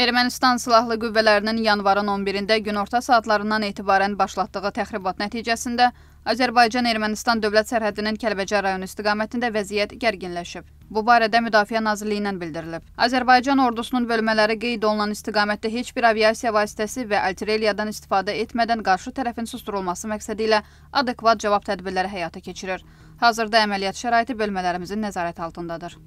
Ermənistan Silahlı Qüvvələrinin yanvarın 11-də günorta saatlarından etibarən başlatdığı təxribat nəticəsində Azərbaycan-Ermənistan dövlət sərhədinin Kəlbəcər rayonu istiqamətində vəziyyət gərginləşib. Bu barədə Müdafiə Nazirliyindən bildirilib. Azərbaycan ordusunun bölmələri qeyd olunan istiqamətdə heç bir aviasiya vasitəsi və artilleriyadan istifadə etmədən qarşı tərəfin susturulması məqsədi ilə adekvat cavab tədbirləri həyata keçirir. Hazırda əməliyyat şəraiti bölmələrimizin nəzarət altındadır.